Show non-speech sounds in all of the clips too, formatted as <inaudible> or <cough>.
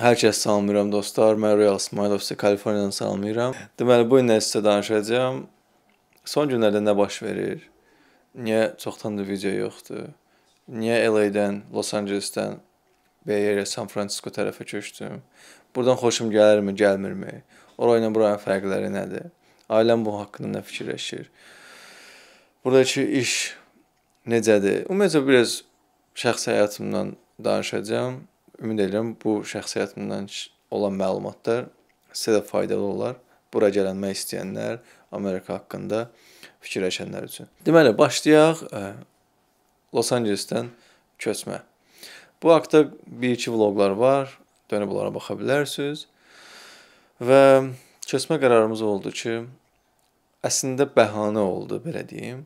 Hər kəs salamlayıram dostlar. Mən Royal İsmailov sizə Kaliforniyadan salamlayıram. Deməli bu gün sizə danışacağam. Son günlərdə nə baş verir? Niyə çoxdan da video yoxdur? Niyə LA-dən, Los Angeles-dən Bay Area, San Francisco tərəfə köçdüm? Burdan xoşum gəlirmi, gəlmirmi? Orayla buranın fərqləri nədir? Ailəm bu haqqında nə fikirləşir? Buradakı iş necədir? Ümumiyyətlə biraz şəxsi həyatımdan danışacağam Ümid edirəm bu şəxsiyyətimdən olan məlumatlar sizə də faydalı olar. Bura gəlmək istəyənlər, Amerika haqqında fikirləşənlər üçün. Deməli, başlayaq Los Ancelesdən köçmə. Bu haqqda 1-2 vloqlar var. Dönüb onlara baxa bilərsiniz. Və köçmə qərarımız oldu ki, əslində bəhanə oldu, belə deyim.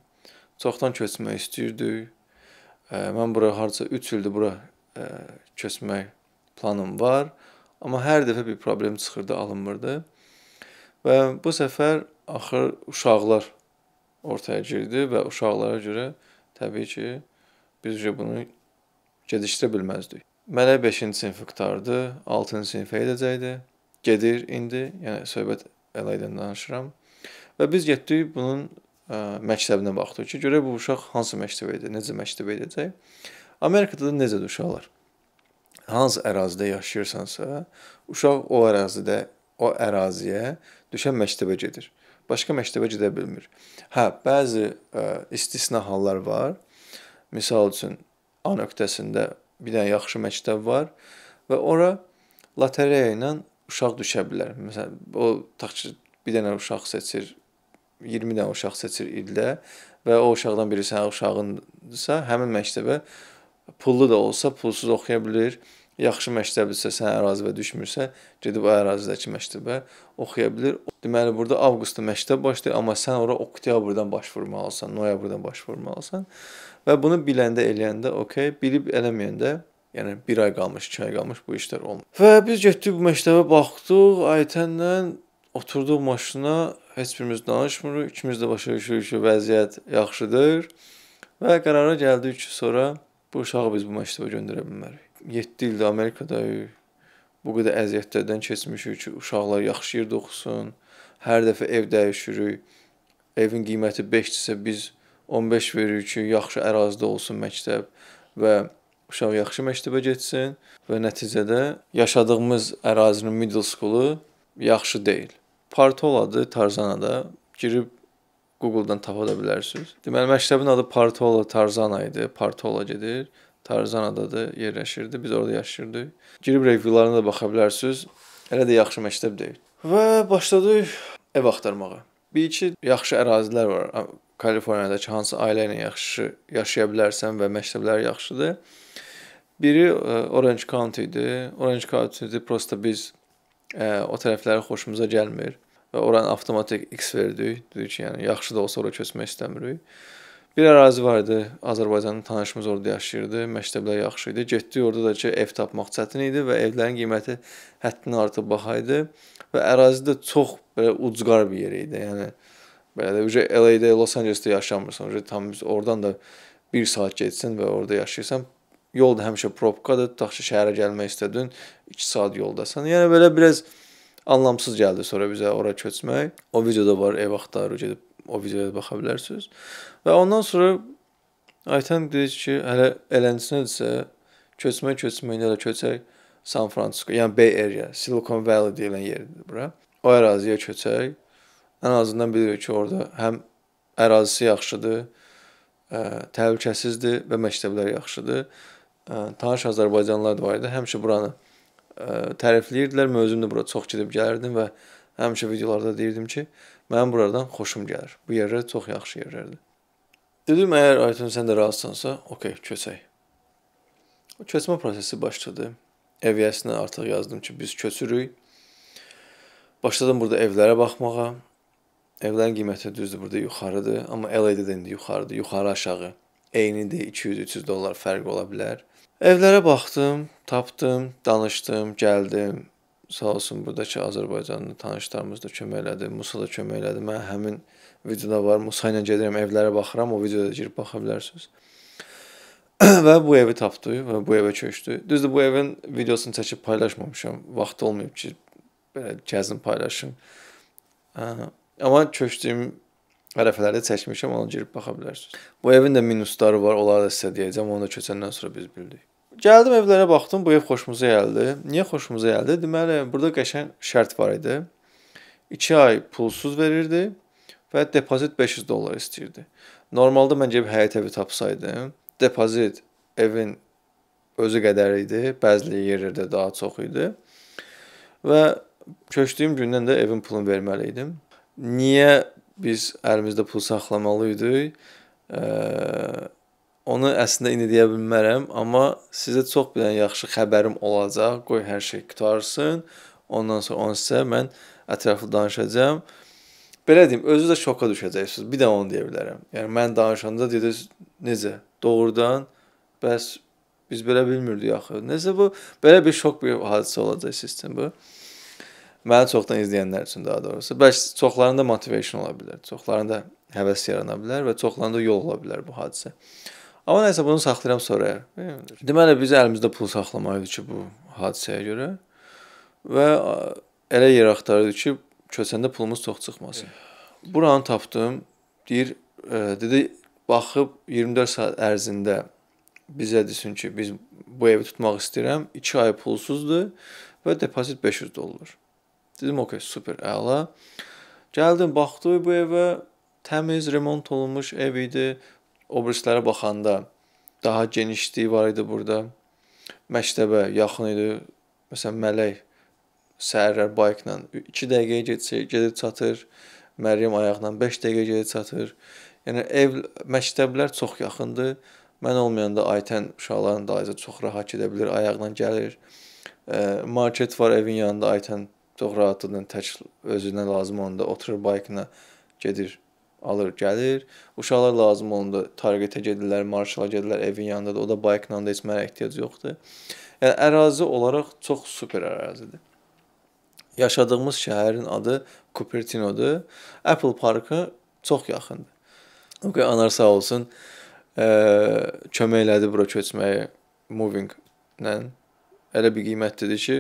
Çoxdan köçmək istəyirdik. Mən bura harca 3 ildir bura E, ə, köçmək planım var, amma hər dəfə bir problem çıxırdı, alınmırdı. Və bu səfər axır uşaqlar ortaya girdi və uşaqlara görə təbii ki, bizcə bunu gecikdirə bilməzdik. Mənə 5-ci sinif qurtardı, 6-cı sinifə edəcəkdi. Gedir indi, yəni söhbət Əlaydan danışıram. Və biz getdik bunun ə, e, məktəbinə baxdıq ki, görək bu uşaq hansı məktəbə edəcək, necə məktəbə edəcək. Amerikada da necədir uşaqlar? Hansı ərazidə yaşayırsansa, uşaq o ərazidə, o əraziyə düşən məktəbə gedir. Başqa məktəbə gedə bilmir. Hə, bəzi ə, istisna hallar var. Məsəl üçün A nöqtəsində bir dənə yaxşı məktəb var və ora lotereya ilə uşaq düşə bilər. Məsələn, o taxçı bir dənə uşaq seçir, 20 dənə uşaq seçir ildə və o uşaqdan biri sənin uşağınsa, həmin məktəbə pullu da olsa pulsuz oxuya bilir. Yaxşı məktəbdirsə, sən ərazivə düşmürsə, gedib o ərazidəki məktəbə oxuya bilir. Deməli, burada avqustda məktəb başlayır, amma sən ora oktyabrdan baş vurmalısan, noyabrdan baş vurmalısan. Və bunu biləndə, eləyəndə, okey, bilib eləməyəndə Yəni 1 ay qalmış, 2 ay qalmış bu işlər olmur. Və biz getdik bu məktəbə baxdıq, Aytənlə oturduq maşına, heç birimiz danışmırıq, ikimiz də başa düşürük ki, vəziyyət yaxşıdır. Və qərara gəldik ki, sonra Bu uşağı biz bu məktəbə göndərə bilmərik. 7 ildə Amerikadayıq. Bu qədər əziyyətlərdən keçmişik ki, uşaqlar yaxşı yerdə oxusun. Hər dəfə ev dəyişirik. Evin qiyməti 5-dirsə biz 15 veririk ki, yaxşı ərazidə olsun məktəb və uşaq yaxşı məktəbə getsin və nəticədə yaşadığımız ərazinin middle school-u yaxşı deyil. Partoladı Tarzanada girib Google-dan tapa da bilərsiniz. Deməli məktəbin adı Partola Tarzana idi. Partola gedir. Tarzanadadır, yerləşirdi. Biz orada yaşayırdıq. Girib reviewlarına da baxa bilərsiniz. Elə də yaxşı məktəb deyil. Və başladıq ev axtarmağa. Bir iki yaxşı ərazilər var. Kaliforniyadakı hansı ailə ilə yaxşı yaşaya bilərsən və məktəblər yaxşıdır. Biri e, Orange County idi. Orange County-də prosta biz ə, e, o tərəfləri xoşumuza gəlmir və oranı avtomatik X verdik. Dedik ki, yəni yaxşı da olsa ora köçmək istəmirik. Bir ərazi var idi, Azərbaycanın tanışımız orada yaşayırdı, məktəblər yaxşı idi. Getdik orada da ki, ev tapmaq çətin idi və evlərin qiyməti həddindən artıq baha idi və ərazi də çox belə ucqar bir yer idi. Yəni belə də uca LA-də, Los Angeles-də yaşamırsan, uca tam oradan da 1 saat getsən və orada yaşayırsan, yol da həmişə probkadır, tutaq ki, şəhərə gəlmək istədin, 2 saat yoldasan. Yəni belə biraz Anlamsız gəldi sonra bizə ora köçmək. O videoda var, ev axtarı gedib o videoya baxa bilərsiniz. Və ondan sonra Aytan deyir ki, hələ eləncəsinədirsə, köçmək köçməyində də köçək San Francisco, yəni Bay Area, Silicon Valley deyilən yerdir bura. O əraziyə köçək. Ən azından bilirik ki, orada həm ərazisi yaxşıdır, ə, təhlükəsizdir və məktəblər yaxşıdır. Ə, tanış Azərbaycanlılar da var idi. Həmişə buranı tərifləyirdilər, özüm də bura çox gedib gəlirdim və həmişə videolarda deyirdim ki, mənim buradan xoşum gəlir. Bu yerlər çox yaxşı yerlərdir. Dedim, əgər Aytun sən də razısansa, okey, köçək. O köçmə prosesi başladı. Evyəsinə artıq yazdım ki, biz köçürük. Başladım burada evlərə baxmağa. Evlərin qiyməti düzdür burada yuxarıdır, amma LA-də də indi yuxarıdır, yuxarı aşağı. Eynidir, 200-300 dollar fərq ola bilər. Evlərə baxdım. Tapdım, danışdım, gəldim. Sağ olsun buradakı Azərbaycanlı tanışlarımız da kömək elədi, Musa da kömək elədi. Mən həmin videoda var, Musa ilə gedirəm, evlərə baxıram, o videoda girib baxa bilərsiniz. <clears throat> və bu evi tapdı və bu evə köçdü. Düzdür, bu evin videosunu çəkib paylaşmamışam. Vaxt olmayıb ki, belə gəzin paylaşım. Hə. Amma köçdüyüm ərəfələrdə çəkmişəm, onu girib baxa bilərsiniz. Bu evin də minusları var, onları da sizə deyəcəm. Onu da köçəndən sonra biz bildik. Gəldim evlərə baxdım, bu ev xoşumuza gəldi. Niyə xoşumuza gəldi? Deməli, burada qəşəng şərt var idi. 2 ay pulsuz verirdi və depozit 500 dollar istəyirdi. Normalda mən gəlib həyət evi tapsaydım, depozit evin özü qədər idi, bəzi yerlərdə daha çox idi. Və köçdüyüm gündən də evin pulunu verməli idim. Niyə biz əlimizdə pul saxlamalı idik? Ə, onu əslində indi deyə bilmərəm, amma sizə çox bilən yaxşı xəbərim olacaq. Qoy hər şey qutarsın. Ondan sonra onu sizə mən ətraflı danışacağam. Belə deyim, özü də şoka düşəcəksiniz. Bir də onu deyə bilərəm. Yəni mən danışanda dediniz necə? Doğrudan bəs biz belə bilmirdik axı. Nəsə bu belə bir şok bir hadisə olacaq sistem bu. Məni çoxdan izləyənlər üçün daha doğrusu. Bəlkə çoxlarında motivation ola bilər, çoxlarında həvəs yarana bilər və çoxlarında yol ola bilər bu hadisə. Amma nəsə bunu saxlayıram sonraya. Deməli biz əlimizdə pul saxlamalıyıq ki, bu hadisəyə görə. Və e, elə yer axtarırdıq ki, köçəndə pulumuz çox çıxmasın. Buranı tapdım. Deyir, ə, e, dedi baxıb 24 saat ərzində bizə desin ki, biz bu evi tutmaq istəyirəm. 2 ay pulsuzdur və depozit 500 dollar. Dedim, okey, super, əla. Gəldim, baxdım bu evə. Təmiz, remont olunmuş ev idi o birislərə baxanda daha genişliyi var idi burada. Məktəbə yaxın idi. Məsələn, Mələk səhərlər bayıqla 2 dəqiqəyə getsə gedib çatır. Məryəm ayaqla 5 dəqiqəyə gedib çatır. Yəni ev məktəblər çox yaxındır. Mən olmayanda Aytən uşaqların dayıca çox rahat gedə bilər, ayaqla gəlir. Market var evin yanında, Aytən çox rahatlıqla tək özünə lazım onda oturur bayıqla gedir alır, gəlir. Uşaqlar lazım olanda targetə gedirlər, marşala gedirlər, evin yanındadır. O da bayıqla da heç mənə ehtiyac yoxdur. Yəni ərazi olaraq çox super ərazidir. Yaşadığımız şəhərin adı Cupertino'dur. Apple Parkı çox yaxındır. Okay, anar sağ olsun. Ə, e, kömək elədi bura köçməyə moving-lə. Elə bir qiymət dedi ki,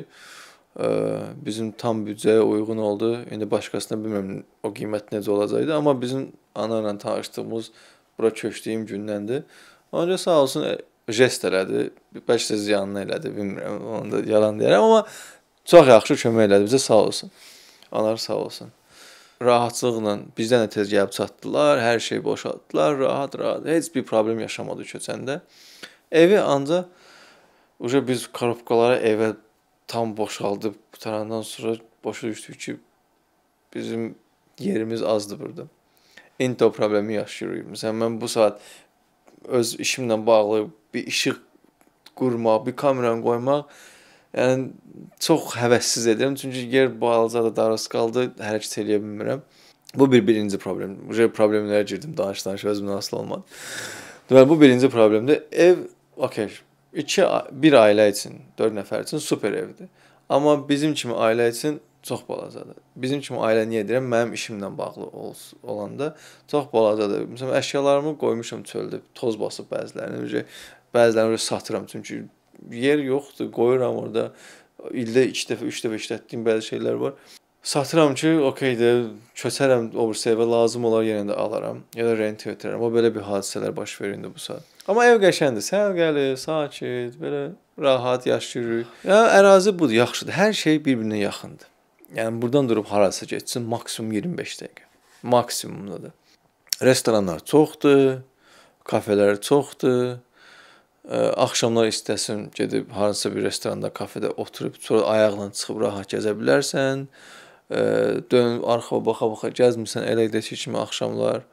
bizim tam büdcəyə uyğun oldu. İndi başqasına bilmirəm o qiymət necə olacaqdı, amma bizim ana ilə tanışdığımız bura köçdüyüm gündəndir. Onca sağ olsun e, jest elədi. Bəlkə də ziyanını elədi, bilmirəm. Onu da yalan deyirəm, amma çox yaxşı kömək elədi bizə, sağ olsun. Onlar sağ olsun. Rahatlıqla bizdən də tez gəlib çatdılar, hər şey boşaltdılar, rahat-rahat. Heç bir problem yaşamadı köçəndə. Evi ancaq Uca biz korobkalara evə tam boşaldıb qutarandan sonra başa düşdük ki, bizim yerimiz azdır burada. İndi o problemi yaşayırıq. Məsələn, mən bu saat öz işimlə bağlı bir işıq qurmaq, bir kameranı qoymaq yəni çox həvəssiz edirəm. Çünki yer balacadır, daraz qaldı, hərəkət eləyə bilmirəm. Bu bir birinci problem. Bu problemlərə girdim, danış-danış özümdən asılı olmadı. Deməli bu birinci problemdir. Ev okey iki bir ailə üçün, 4 nəfər üçün super evdir. Amma bizim kimi ailə üçün çox balacadır. Bizim kimi ailə niyə deyirəm? Mənim işimlə bağlı olanda çox balacadır. Məsələn, əşyalarımı qoymuşam çöldə, toz basıb bəzilərini, bəzilərini satıram çünki yer yoxdur, qoyuram orada ildə 2 dəfə, 3 dəfə işlətdiyim bəzi şeylər var satıram ki, okeydir, köçərəm o bir evə lazım olar yenə də alaram ya da rent ötürərəm. O belə bir hadisələr baş verir indi bu saat. Amma ev qəşəndir, səliqəli, sakit, belə rahat yaşayırıq. Yəni ərazi budur, yaxşıdır. Hər şey bir-birinə yaxındır. Yəni burdan durub harasa getsin maksimum 25 dəqiqə. Maksimumdadır. Restoranlar çoxdur, kafelər çoxdur. Ə, axşamlar istəsən gedib hansısa bir restoranda, kafedə oturub sonra ayaqla çıxıb rahat gəzə bilərsən dön arxa baxa-baxa gəzmirsən elə edəki kimi axşamlar.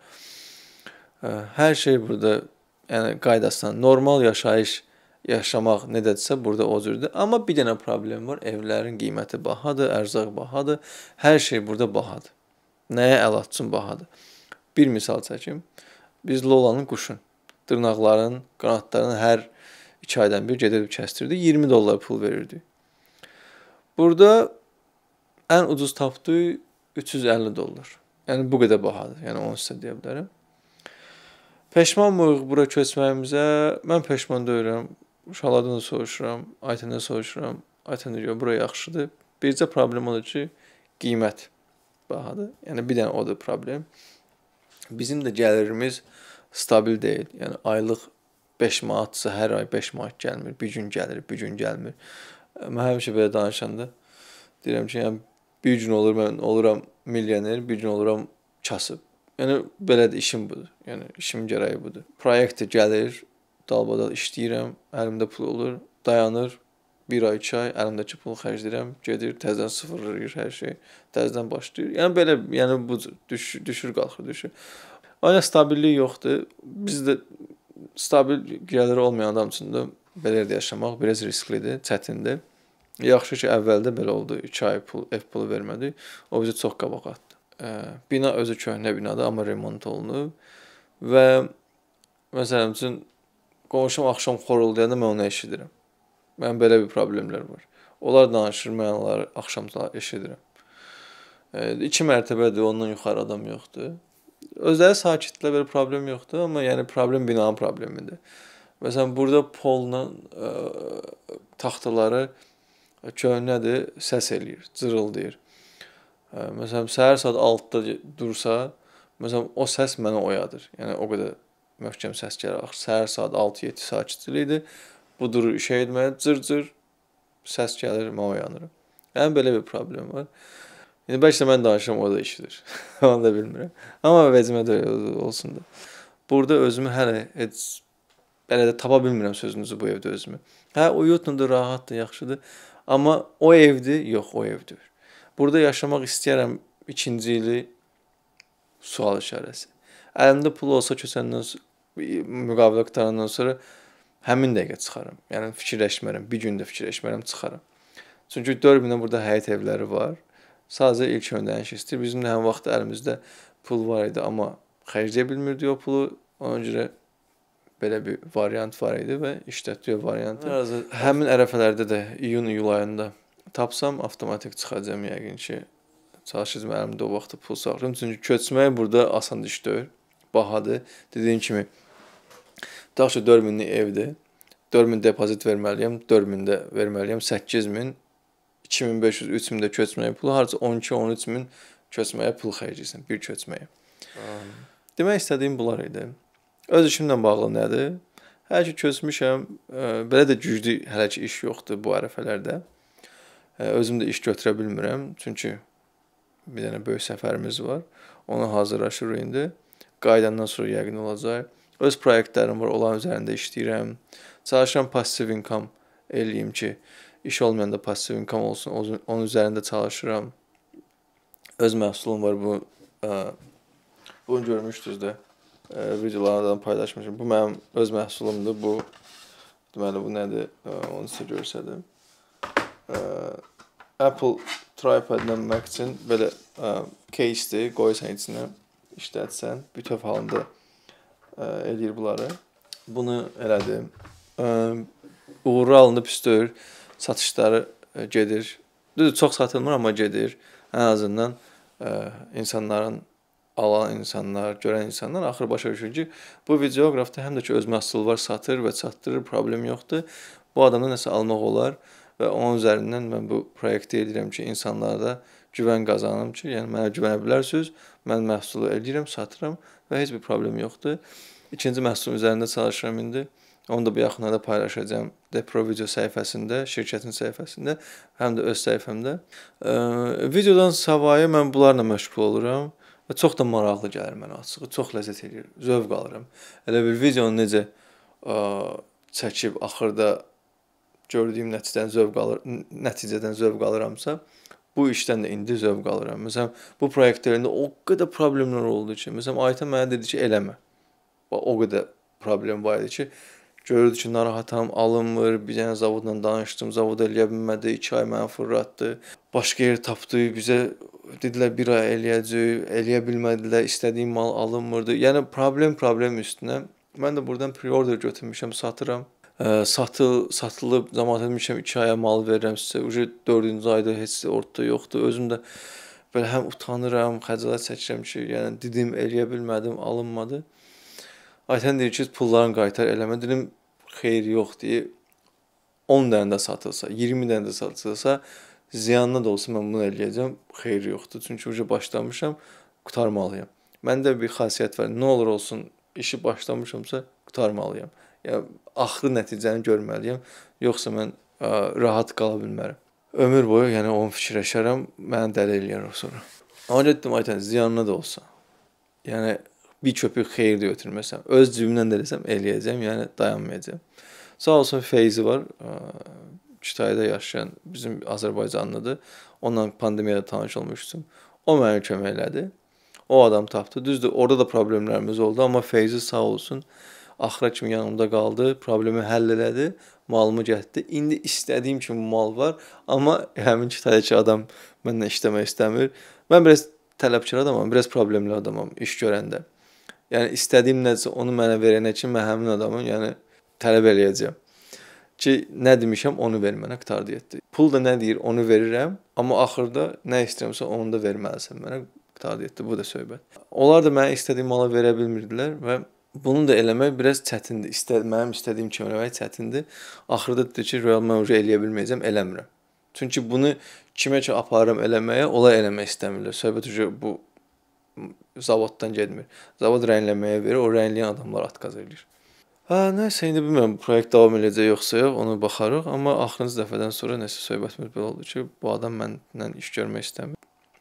Hər şey burada yəni qaydasına normal yaşayış yaşamaq nedədirsə burada o cürdür. Amma bir dənə problem var. Evlərin qiyməti bahadır, ərzaq bahadır. Hər şey burada bahadır. Nəyə əl atsın bahadır. Bir misal çəkim. Biz Lolanın quşun dırnaqlarının, qanadlarının hər 2 aydan bir gedib kəstirdi. 20 dollar pul verirdi. Burada Ən ucuz tapdığı 350 dollar. Yəni bu qədər bahadır. Yəni onu sizə deyə bilərəm. Peşmanmıyıq bura köçməyimizə. Mən peşman deyiləm. Uşaqlardan da soruşuram, Aytəndən soruşuram. Aytən deyir, bura yaxşıdır. Bircə problem odur ki, qiymət bahadır. Yəni bir dənə odur problem. Bizim də gəlirimiz stabil deyil. Yəni aylıq 5 manatsa hər ay 5 manat gəlmir. Bir gün gəlir, bir gün gəlmir. Mən həmişə belə danışanda deyirəm ki, yəni bir gün olur mən oluram milyoner, bir gün oluram kasıb. Yəni belədir işim budur. Yəni işim gərəyi budur. Proyektə gəlir, dalbadal işləyirəm, əlimdə pul olur, dayanır, bir ay, 2 ay əlimdəki pulu xərcləyirəm, gedir, təzədən sıfırlayır hər şey, təzədən başlayır. Yəni belə, yəni bu düş, düşür qalxır, düşür. Aynə stabillik yoxdur. Biz də stabil gəliri olmayan adam üçün də belə yaşamaq biraz risklidir, çətindir. Yaxşı ki, əvvəldə belə oldu. 2 ay pul ev pulu vermədik. O bizə çox qabaq atdı. Bina özü köhnə binadır, amma remont olunub və məsələn üçün qonşum axşam xoruldayanda mən onu eşidirəm. Mənim belə bir problemlər var. Onlar danışır, mən onları axşamlar eşidirəm. 2 mərtəbədir, ondan yuxarı adam yoxdur. Özləri sakitdirlər, belə problem yoxdur, amma yəni problem binanın problemidir. Məsələn, burada polla ə, taxtaları köhnədir, səs eləyir, cırıldayır. Məsələn, səhər saat 6-da dursa, məsələn, o səs məni oyadır. Yəni o qədər möhkəm səs gəlir. Axı səhər saat 6-7 sakitlikdir. Bu durur işə getməyə, cır-cır səs gəlir, mən oyanıram. Yəni belə bir problem var. İndi yəni, bəlkə də mən danışıram, o da eşidir. <laughs> Onu da bilmirəm. Amma vecimə də olsun da. Burada özümü hələ heç belə də tapa bilmirəm sözünüzü bu evdə özümü. Hə, uyutludur, rahatdır, yaxşıdır. Amma o evdir, yox o evdir. Burada yaşamaq istəyirəm ikinci ili sual işarəsi. Əlimdə pul olsa köçəndən müqavilə qutarandan sonra həmin dəqiqə çıxaram. Yəni fikirləşmərəm, bir gün də fikirləşmərəm, çıxaram. Çünki 4000-də burada həyət evləri var. Sadəcə ilk ödəniş istəyir. Bizim də həm vaxt əlimizdə pul var idi, amma xərcləyə bilmirdik o pulu. Ona görə belə bir variant var idi və işlətdiyi variantı Həzə, həmin ərəfələrdə də iyun-iyul ayında tapsam avtomatik çıxacağam yəqin ki. Çalışacağam əlimdə o vaxtı pul saxlayım. Çünki köçmək burada asan iş deyil. Bahadır. Dediyim kimi tutaq ki 4000-lik evdir. 4000 depozit verməliyəm, 4000 də verməliyəm, 8000 2500, 3000 də köçməyə pulu, harca 12, 13000 köçməyə pul xərcləyirsən bir köçməyə. Demək istədiyim bunlar idi. Öz işimlə bağlı nədir? Hələ ki köçmüşəm, e, belə də güclü hələ ki iş yoxdur bu ərəfələrdə. E, özüm də iş götürə bilmirəm, çünki bir dənə böyük səfərimiz var. Ona hazırlaşırıq indi. Qayıdandan sonra yəqin olacaq. Öz layihələrim var, onların üzərində işləyirəm. Çalışıram passiv income eləyim ki, iş olmayanda passiv income olsun. Onun üzərində çalışıram. Öz məhsulum var bu. E, bunu görmüşdünüz də videolardan paylaşmışam. Bu mənim öz məhsulumdur. Bu deməli bu nədir? Onu sizə göstərdim. Apple tripod-la Mac üçün belə e, case-dir, qoysan içinə, işlətsən, bütöv halında e, eləyir bunları. Bunu elədim. Uğurlu alınıb üstür, satışları e, gedir. Düzdür, çox satılmır amma gedir. Ən azından ə, insanların alan insanlar, görən insanlar axır başa düşür ki, bu videoqrafda həm də ki öz məhsulu var, satır və çatdırır, problem yoxdur. Bu adamdan nəsə almaq olar və onun üzərindən mən bu proyekti edirəm ki, insanlarda güvən qazanım ki, yəni mənə güvənə bilərsiniz. Mən məhsulu eləyirəm, satıram və heç bir problem yoxdur. İkinci məhsulun üzərində çalışıram indi. Onu da bu yaxınlarda paylaşacağam Depro video səhifəsində, şirkətin səhifəsində, həm də öz səhifəmdə. E, videodan savayı mən bunlarla məşğul oluram. Və çox da maraqlı gəlir mənə açığı. Çox ləzzət eləyir. Zövq alıram. Elə bir videonu necə ə, çəkib axırda gördüyüm nəticədən zövq alır, nəticədən zövq alıramsa, bu işdən də indi zövq alıram. Məsələn, bu layihələrində o qədər problemlər oldu ki, məsələn, Ayta mənə dedi ki, eləmə. O qədər problem var idi ki, görürdü ki, narahatam, alınmır. Bir dənə zavodla danışdım, zavod eləyə bilmədi, 2 ay məni fırlatdı. Başqa yer tapdı, bizə dedilər bir ay eləyəcək, eləyə bilmədilər, istədiyim mal alınmırdı. Yəni problem problem üstünə. Mən də buradan pre-order götürmüşəm, satıram. Ə, satıl satılıb cəmaət etmişəm 2 aya mal verirəm sizə. Uje 4-cü ayda heç ortada yoxdur. Özüm də belə həm utanıram, xəcalət çəkirəm ki, yəni dedim, eləyə bilmədim, alınmadı. Aytən deyir ki, pullarını qaytar eləmə. Dedim, xeyir yoxdur. 10 dənə də satılsa, 20 dənə də satılsa, ziyanına da olsa mən bunu eləyəcəm, xeyir yoxdur. Çünki uca başlamışam, qurtarmalıyam. Məndə bir xasiyyət var. Nə olur olsun, işi başlamışamsa qurtarmalıyam. Yəni axırı nəticəni görməliyəm, yoxsa mən ə, rahat qala bilmərəm. Ömür boyu yəni onu fikirləşərəm, məni dəli eləyər o sonra. Ona dedim aytən ziyanına da olsa. Yəni bir köpük xeyir də götürməsəm, öz cibimdən də eləsəm eləyəcəm, yəni dayanmayacağam. Sağ olsun Feyzi var. Ə, kütahədə yaşayan bizim Azərbaycanlıdır. Onunla pandemiyada tanış olmuşdum. O mənə kömək elədi. O adam tapdı. Düzdür, orada da problemlərimiz oldu, amma Feyzi sağ olsun axıra kimi yanımda qaldı, problemi həll elədi, malımı gətirdi. İndi istədiyim kimi mal var, amma həmin kitayəçi adam mənlə işləmək istəmir. Mən biraz tələbkar adamam, biraz problemli adamam iş görəndə. Yəni istədiyim nədirsə onu mənə verənə kimi mən həmin adamın, yəni tələb eləyəcəm ki, nə demişəm, onu ver mənə qurtar deyətdi. Pul da nə deyir, onu verirəm, amma axırda nə istəyirəmsə onu da verməlisən mənə qurtar deyətdi. Bu da söhbət. Onlar da mənə istədiyim malı verə bilmirdilər və bunu da eləmək biraz çətindir. İstə mənim istədiyim kimi eləmək çətindir. Axırda dedi ki, real mən onu eləyə bilməyəcəm, eləmirəm. Çünki bunu kimə ki aparıram eləməyə, ola eləmək istəmirlər. Söhbət ucu bu zavoddan getmir. Zavod rəngləməyə verir, o rəngləyən adamlar atqaz eləyir. Hə, nəsə indi bilmirəm proyekt davam eləyəcək yoxsa yox, ona baxarıq, amma axırıncı dəfədən sonra nəsə söhbətimiz belə oldu ki, bu adam mənlə iş görmək istəmir.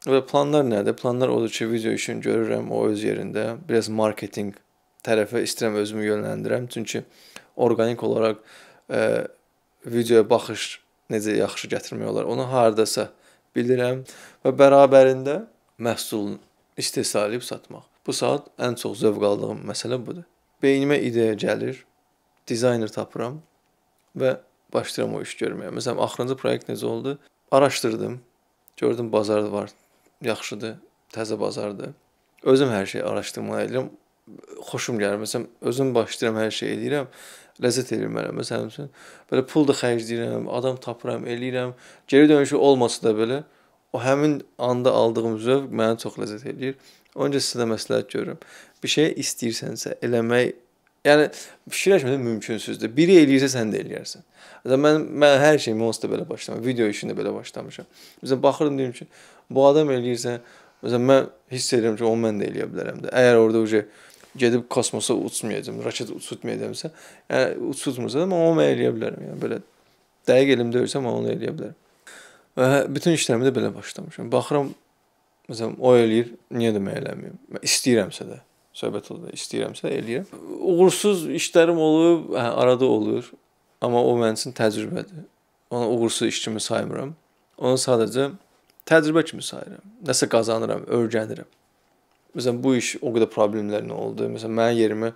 Və planlar nədir? Planlar odur ki, video işini görürəm o öz yerində, biraz marketinq tərəfə istəyirəm özümü yönləndirəm, çünki orqanik olaraq ə, e, videoya baxış necə yaxşı gətirmək olar, onu hardasa bilirəm və bərabərində məhsulun istehsalı satmaq. Bu saat ən çox zövq aldığım məsələ budur beynimə ideya gəlir, dizayner tapıram və başlayıram o iş görməyə. Məsələn, axırıncı layihə necə oldu? Araşdırdım, gördüm bazar var, yaxşıdır, təzə bazardır. Özüm hər şeyi araşdırmağa edirəm. Xoşum gəlir. Məsələn, özüm başlayıram hər şeyi edirəm. Ləzzət edir mənə məsələn üçün. Belə pul da xərcləyirəm, adam tapıram, eləyirəm. Geri dönüşü olmasa da belə o həmin anda aldığım zövq mənə çox ləzzət eləyir. Onca sizə də məsləhət görürəm. Bir şey istəyirsənsə eləmək, yəni fikirləşmədən mümkünsüzdür. Biri eləyirsə sən də eləyərsən. Məsələn mən mən hər şeyimi onsuz da belə başlamışam. Video işini də belə başlamışam. Məsələn baxırdım deyim ki, bu adam eləyirsə, məsələn mən hiss edirəm ki, onu mən də eləyə bilərəm də. Əgər orada uca gedib kosmosa uçmayacam, raket uçutmayacamsa, yəni uçutmursa da mən onu eləyə bilərəm. Yəni belə dəqiq elimdə ölsəm onu eləyə bilərəm. Və bütün işlərimi də belə başlamışam. Baxıram Məsələn, o eləyir, niyə də mən eləmiyəm? Mən istəyirəmsə də, söhbət olur, istəyirəmsə eləyirəm. Uğursuz işlərim olub, hə, arada olur, amma o mənim üçün təcrübədir. Onu uğursuz iş kimi saymıram. Onu sadəcə təcrübə kimi sayıram. Nəsə qazanıram, öyrənirəm. Məsələn, bu iş o qədər problemlərin oldu. Məsələn, mənim yerimi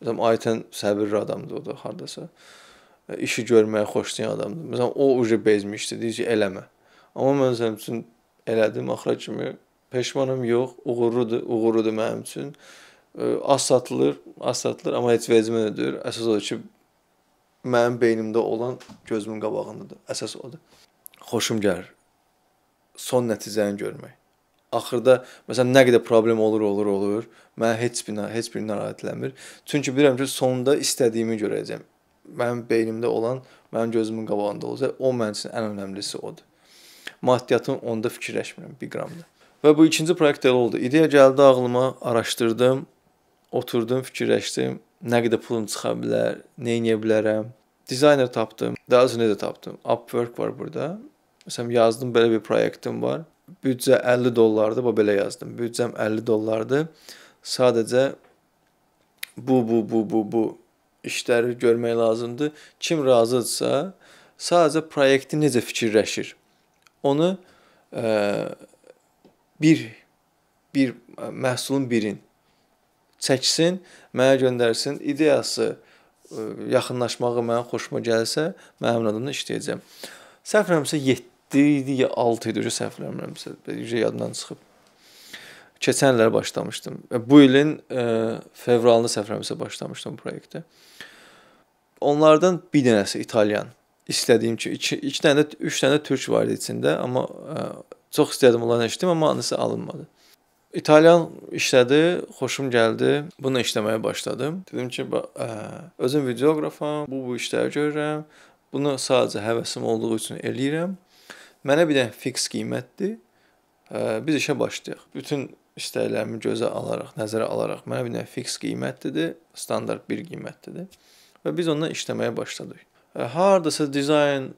məsələn, Aytən səbirli adamdır o da hardasa. E, işi görməyi xoşlayan adamdır. Məsələn, o ucu bezmişdi, deyir ki, eləmə. Amma mən məsələn üçün elədim axıra kimi peşmanım yox, uğurludur, uğurludur mənim üçün. Az satılır, az satılır, amma heç vecimə ödür. Əsas odur ki, mənim beynimdə olan gözümün qabağındadır. Əsas odur. Xoşum gəlir. Son nəticəni görmək. Axırda məsələn nə qədər problem olur, olur, olur, mən heç bir heç bir narahat eləmir. Çünki bilirəm ki, sonda istədiyimi görəcəm. Mənim beynimdə olan, mənim gözümün qabağında olacaq. O mənim üçün ən önəmlisi odur. Maddiyyatın onda fikirləşmirəm bir qram da. Və bu ikinci proyekt elə oldu. İdeya gəldi ağlıma, araşdırdım, oturdum, fikirləşdim. Nə qədər pulum çıxa bilər, nə edə bilərəm. Dizayner tapdım. Daha sonra necə tapdım? Upwork var burada. Məsələn, yazdım belə bir proyektim var. Büdcə 50 dollardır, bax belə yazdım. Büdcəm 50 dollardır. Sadəcə bu bu bu bu bu işləri görmək lazımdır. Kim razıdsa, sadəcə proyekti necə fikirləşir, onu ə, bir bir məhsulun birin çəksin, mənə göndərsin. İdeyası e, yaxınlaşmağı mənim xoşuma gəlsə, mən həmin adamla işləyəcəm. Səhvləmirəmsə 7 idi ya 6 idi, səhvləmirəmsə, necə yadımdan çıxıb. Keçən illər başlamışdım. E, bu ilin e, fevralında səhvləmirəmsə başlamışdım bu layihəyə. Onlardan bir dənəsi İtalyan. İstədiyim ki, 2 dənə 3 dənə türk var idi içində, amma e, Çox istədim onlarla işlədim, amma hansı alınmadı. İtalyan işlədi, xoşum gəldi. Bunu işləməyə başladım. Dedim ki, ə, özüm videoqrafam, bu bu işləri görürəm. Bunu sadəcə həvəsim olduğu üçün eləyirəm. Mənə bir də fiks qiymətdir. Ə, biz işə başlayaq. Bütün istəklərimi gözə alaraq, nəzərə alaraq mənə bir dənə fiks qiymətlidir, standart bir qiymətlidir və biz ondan işləməyə başladıq. Hardasa dizayn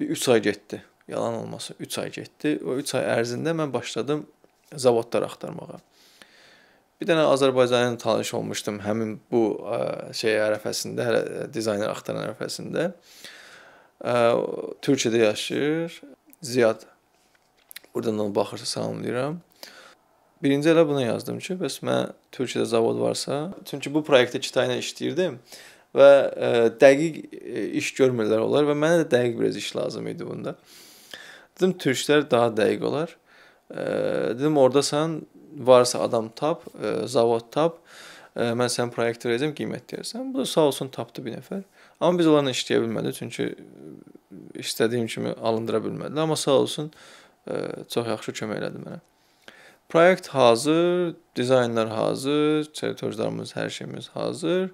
bir 3 ay getdi yalan olmasın 3 ay getdi. O 3 ay ərzində mən başladım zavodlar axtarmağa. Bir dənə Azərbaycanın tanış olmuşdum həmin bu ə, şey ərəfəsində, hələ dizayner axtaran ərəfəsində. Ə, Türkiyədə yaşayır. Ziyad buradan ona baxırsa salamlayıram. Birinci elə buna yazdım ki, bəs mən Türkiyədə zavod varsa, çünki bu layihədə 2 tayla işləyirdim və ə, dəqiq iş görmürlər onlar və mənə də dəqiq biraz iş lazım idi bunda. Dedim türklər daha dəqiq olar. E, dedim ordasan varsa adam tap, e, zavod tap. E, mən sənin proyekti verəcəm, qiymət deyirsən. Bu da sağ olsun tapdı bir nəfər. Amma biz onlarla işləyə bilmədik, çünki istədiyim kimi alındıra bilmədilər. Amma sağ olsun ə, çox yaxşı kömək elədi mənə. Proyekt hazır, dizaynlar hazır, territorlarımız, hər şeyimiz hazır.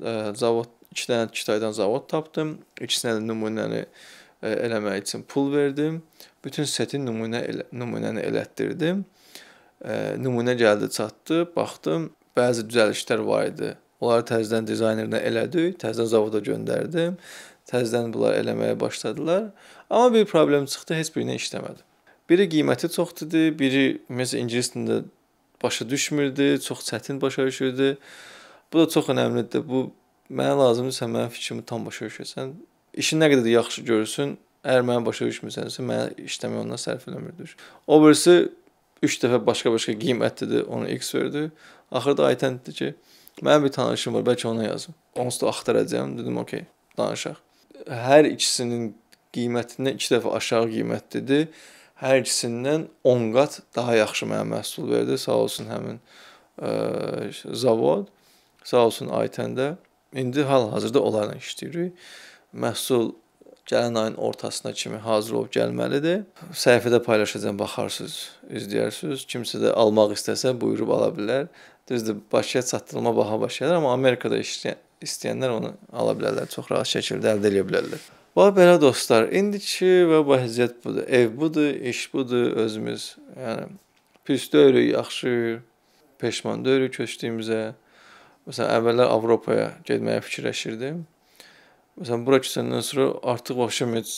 Ə, zavod 2 dənə Kitaydan zavod tapdım. İkisinə də nümunəni ə, eləmək üçün pul verdim. Bütün seti nümunə elə, nümunəni elətdirdim. Nümunə gəldi, çatdı, baxdım, bəzi düzəlişlər var idi. Onları təzədən dizaynerlə elədik, təzədən zavoda göndərdim. Təzədən bunlar eləməyə başladılar. Amma bir problem çıxdı, heç birinə işləmədi. Biri qiyməti çox idi, biri məsəl ingilis dilində başa düşmürdü, çox çətin başa düşürdü. Bu da çox əhəmiylidir. Bu mənə lazımdırsa mənim fikrimi tam başa düşəsən, işi nə qədər yaxşı görürsün, əgər mənə başa düşmürsənsə, mənə işləmək ondan sərf eləmir düş. O birisi 3 dəfə başqa-başqa qiymətlidir, ona X verdi. Axırda aytən dedi ki, mənim bir tanışım var, bəlkə ona yazım. Onsuz da axtaracağam, dedim, okey, danışaq. Hər ikisinin qiymətindən 2 dəfə aşağı qiymətlidir. Hər ikisindən 10 qat daha yaxşı mənə məhsul verdi. Sağ olsun həmin ə, e, zavod. Sağ olsun Aytəndə. İndi hal-hazırda onlarla işləyirik məhsul gələn ayın ortasına kimi hazır olub gəlməlidir. Səhifədə paylaşacağam, baxarsınız, izləyərsiniz. Kimsə də almaq istəsə buyurub ala bilər. Düzdür, Bakıya çatdırılma baha başlayır, amma Amerikada işləyən istəyənlər onu ala bilərlər, çox rahat şəkildə əldə edə bilərlər. Və belə dostlar, indiki və vəziyyət budur. Ev budur, iş budur, özümüz. Yəni pis deyil, yaxşı peşman deyilik köçdüyümüzə. Məsələn, əvvəllər Avropaya getməyə fikirləşirdim. Məsələn, bura keçəndən sonra artıq vəxşəm heç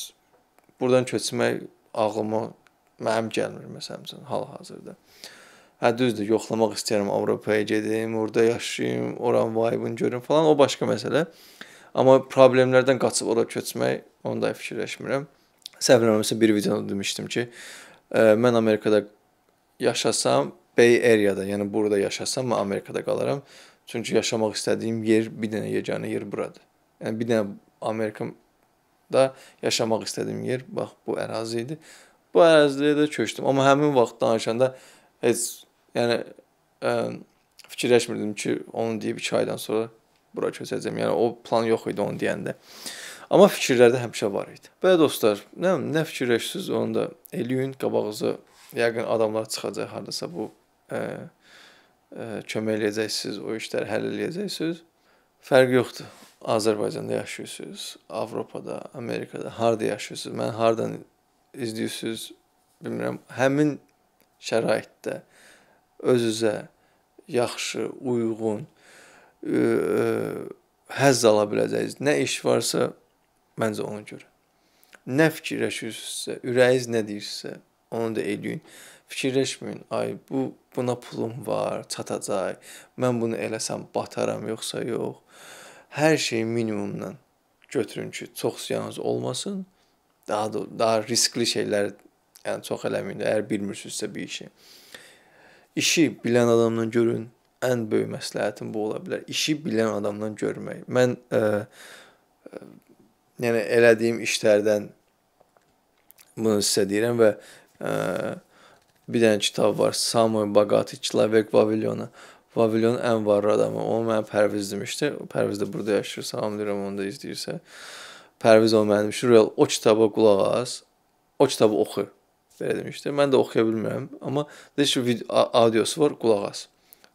buradan köçmək ağlıma mənim gəlmir məsələn üçün hal-hazırda. Hə düzdür, yoxlamaq istəyirəm Avropaya gedim, orada yaşayım, oranın vibe-ını görüm falan, o başqa məsələ. Amma problemlərdən qaçıb ora köçmək onu da fikirləşmirəm. Səbrəmsə bir videoda demişdim ki, ə, e, mən Amerikada yaşasam, Bay Area-da, yəni burada yaşasam, mən Amerikada qalaram. Çünki yaşamaq istədiyim yer bir dənə yeganə yer buradır. Yəni bir dənə Amerikada yaşamaq istədiyim yer bax bu ərazi idi. Bu əraziyə də köçdüm. Amma həmin vaxt danışanda heç yəni ə, fikirləşmirdim ki, onu deyib 2 aydan sonra bura köçəcəm. Yəni o plan yox idi onu deyəndə. Amma fikirlərdə həmişə var idi. Belə dostlar, nə nə fikirləşirsiniz onu da eləyin. Qabağınıza yəqin adamlar çıxacaq hardasa bu ə, ə, kömək eləyəcəksiniz, o işləri həll eləyəcəksiniz. Fərq yoxdur. Azərbaycanda yaşayırsınız, Avropada, Amerikada, harda yaşayırsınız? Mən hardan izləyirsiniz? Bilmirəm. Həmin şəraitdə öz-üzə yaxşı, uyğun, ə, həzz ala biləcəyiniz nə iş varsa məncə ona görə. Nə fikirləşirsinizsə, ürəyiniz nə deyirsə, onu da eləyin. Fikirləşməyin, ay bu buna pulum var, çatacaq. Mən bunu eləsəm bataram yoxsa yox. Hər şey minimumdan götürün ki, çox ziyanınız olmasın. Daha da daha riskli şeylər yəni çox eləməyin. Əgər bilmirsinizsə bir işi. İşi bilən adamdan görün. Ən böyük məsləhətim bu ola bilər. İşi bilən adamdan görmək. Mən ə, e, ə, e, yəni elədiyim işlərdən bunu sizə deyirəm və ə, e, bir dənə kitab var. Samuel Bagati Человек Вавилона. Vavilyon ən varlı adamı. Onu mənə Pərviz demişdi. Pərviz də burada yaşayır. Salamlayıram onu da izləyirsə. Pərviz onu mənə demişdi. Real o kitaba qulaq as. O kitabı oxu. Belə demişdi. Mən də oxuya bilmirəm. Amma deyiş video audiosu var. Qulaq as.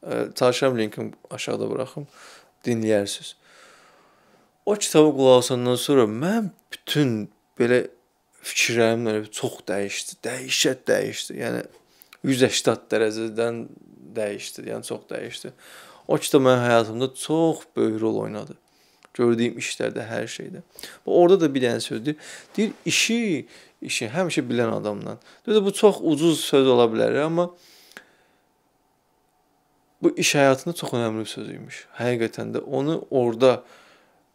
E, Çalışıram linkimi aşağıda buraxım. Dinləyərsiniz. O kitaba qulaq asandan sonra mən bütün belə fikirlərim çox dəyişdi. Dəhşət dəyişdi. Yəni 180 dərəcədən dəyişdi, yəni çox dəyişdi. O kitab mənim həyatımda çox böyük rol oynadı. Gördüyüm işlərdə, hər şeydə. Və orada da bir dənə sözdür. Deyir, işi, işi həmişə bilən adamla. Deyir, bu çox ucuz söz ola bilər, amma bu iş həyatında çox önəmli bir söz imiş. Həqiqətən də onu orada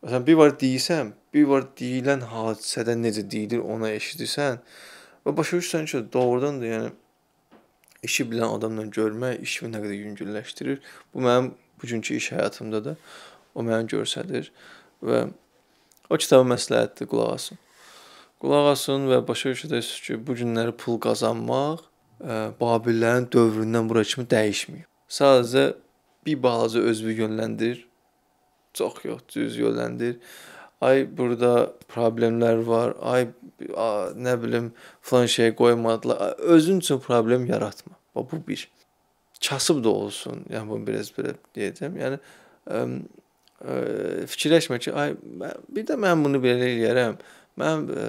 məsələn bir var deyirsən, bir var deyilən hadisədə necə deyilir, ona eşidirsən və başa düşürsən ki, doğrudan da yəni işi bilən adamla görmək işimi nə qədər yüngülləşdirir. Bu mənim bugünkü iş həyatımda da o mənə göstərir və o kitabı məsləhətdir qulaq asın. Qulaq asın və başa düşəcəksiniz ki, bu günləri pul qazanmaq ə, e, Babillərin dövründən bura kimi dəyişməyib. Sadəcə bir balaca özünü yönləndir. Çox yox, düz yönləndir ay burada problemlər var, ay a, nə bilim falan şey qoymadılar. Özün üçün problem yaratma. Bax bu bir. Kasıb da olsun. Yəni bunu biraz belə deyəcəm. Yəni ə, ə, fikirləşmə ki, ay bir də mən bunu e, belə eləyərəm. Mən ə,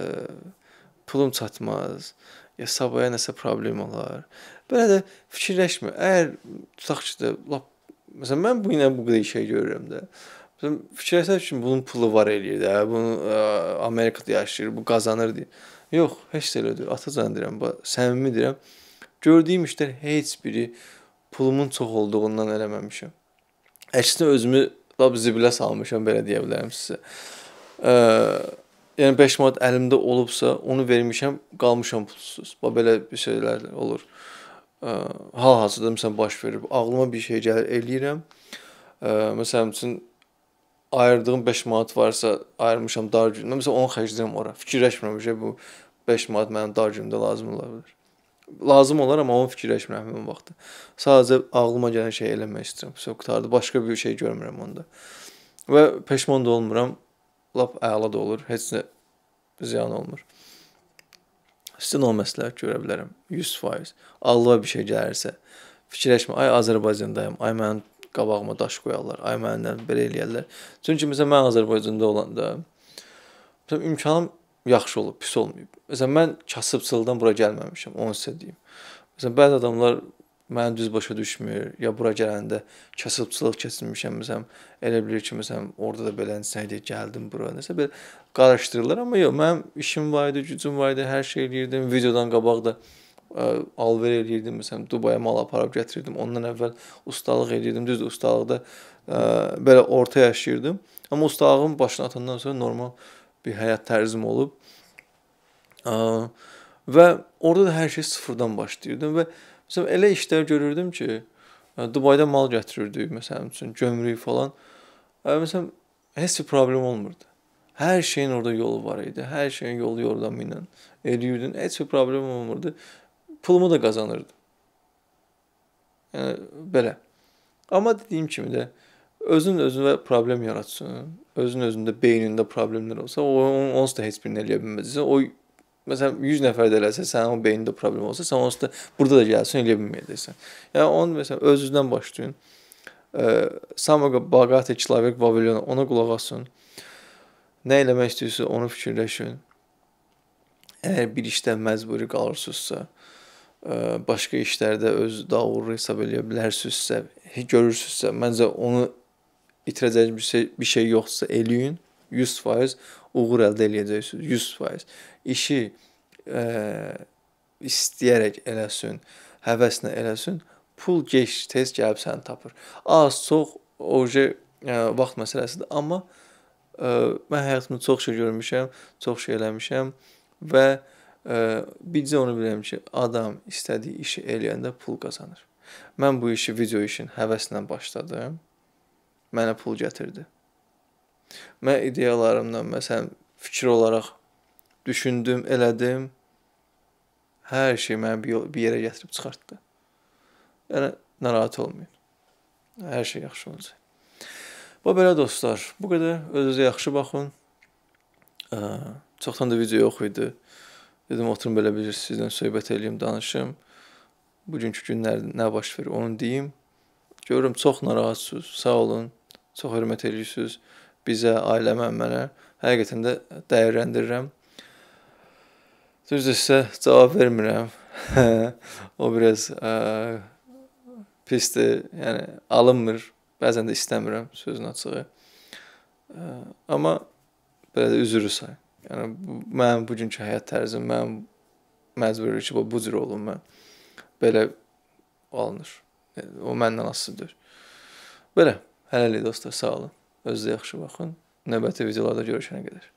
pulum çatmaz. Ya sabaya nəsə problem olar. Belə də fikirləşmə. Əgər tutaq ki, də lap məsələn mən bu ilə bu qədər şey görürəm də. Ə, Fikirləşsək ki, bunun pulu var eləyir də, bunu ə, e, Amerikada yaşayır, bu qazanır deyə. Yox, heç də elə deyil. Atacan deyirəm, səmimi deyirəm. Gördüyüm işlər heç biri pulumun çox olduğundan eləməmişəm. Əksinə özümü lap zibilə salmışam, belə deyə bilərəm sizə. Ə, e, yəni 5 manat əlimdə olubsa, onu vermişəm, qalmışam pulsuz. Bax belə bir şeylər olur. E, hal-hazırda məsələn baş verib, ağlıma bir şey gəlir, eləyirəm. Ə, məsələn üçün ayırdığım 5 manat varsa ayırmışam dar günümdə. Məsələn, onu xərcləyirəm ora. Fikirləşmirəm ki, bu 5 manat mənim dar günümdə lazım ola bilər. Lazım olar, amma onu fikirləşmirəm həmin vaxtda. Sadəcə ağlıma gələn şeyi eləmək istəyirəm. Söz qutardı. Başqa bir şey görmürəm onda. Və peşman da olmuram. Lap əla da olur. Heç nə ziyan olmur. Sizin o məsləhət görə bilərəm 100%. Ağlıma bir şey gəlirsə, fikirləşmə. Ay Azərbaycandayam. Ay mən qabağıma daş qoyarlar. Ay məndən belə eləyərlər. Çünki məsələn mən Azərbaycanda olanda məsələn imkanım yaxşı olub, pis olmayıb. Məsələn mən kasıbçılıqdan bura gəlməmişəm, onu sizə deyim. Məsələn bəzi adamlar məni düz başa düşmür. Ya bura gələndə kasıbçılıq keçirmişəm məsələn, elə bilir ki, məsələn, orada da beləncə idi, gəldim bura. Nəsə belə qarışdırırlar, amma yox, mənim işim var idi, gücüm var idi, hər şey eləyirdim. Videodan qabaq da alver eləyirdim, məsələn, Dubaya mal aparıb gətirirdim. Ondan əvvəl ustalıq eləyirdim. Düzdür, ustalıqda ə, belə orta yaşayırdım. Amma ustalığın başına atandan sonra normal bir həyat tərzim olub. Ə, və orada da hər şey sıfırdan başlayırdım və məsələn elə işlər görürdüm ki, Dubayda mal gətirirdik, məsələn, üçün gömrük falan. Ə, məsələn, heç bir problem olmurdu. Hər şeyin orada yolu var idi. Hər şeyin yolu yordamı ilə eləyirdin. Heç bir problem olmurdu pulumu da qazanırdım. Yəni belə. Amma dediyim kimi də özün özünə problem yaratsın. Özün özündə beynində problemlər olsa, o onsuz da heç birini eləyə bilməzsə, o məsələn 100 nəfər də eləsə, sənin o beynində problem olsa, sən onsuz da burada da gəlsin eləyə bilməyəcəksən. Yəni onu məsələn öz-özündən başlayın. E, Samoga Bagati Çlavik Vavilyon ona qulaq asın. Nə eləmək istəyirsiniz onu fikirləşin. Əgər bir işdə məcburi qalırsınızsa, başqa işlərdə öz daha uğurlu hesab eləyə bilərsinizsə, görürsünüzsə, məncə onu itirəcək bir şey, bir şey yoxsa eləyin. 100% uğur əldə eləyəcəksiniz. 100%. İşi ə, e, istəyərək eləsin, həvəslə eləsin. Pul gec tez gəlib səni tapır. Az, çox oje e, vaxt məsələsidir, amma ə, e, mən həyatımda çox şey görmüşəm, çox şey eləmişəm və ə, Bircə onu bilirəm ki, adam istədiyi işi eləyəndə pul qazanır. Mən bu işi, video işin həvəslə başladım. Mənə pul gətirdi. Mən ideyalarımdan, məsələn, fikir olaraq düşündüm, elədim. Hər şey məni bir, yol, bir yerə gətirib çıxartdı. Yəni narahat olmayın. Hər şey yaxşı olacaq. Bu belə dostlar. Bu qədər. Özünüzə yaxşı baxın. Çoxdan da video yox idi. Dedim oturun belə bir sizlə söhbət eləyim, danışım. Bugünkü günlər nə baş verir onu deyim. Görürəm çox narahatsınız. Sağ olun. Çox hörmət eləyirsiniz bizə, ailəmə, mənə. Həqiqətən də dəyərləndirirəm. Düzdür isə cavab vermirəm. <laughs> o biraz ə, pisdir. Yəni alınmır. Bəzən də istəmirəm sözün açığı. Ə, amma belə də üzrü sayın. Yəni mənim bugünkü həyat tərzim, mənim məcburi ki, bu cür olum mən. Belə alınır. E, o məndən asılıdır. Belə. Hələlik dostlar, sağ olun. Özünüzə yaxşı baxın. Növbəti videolarda görüşənə qədər.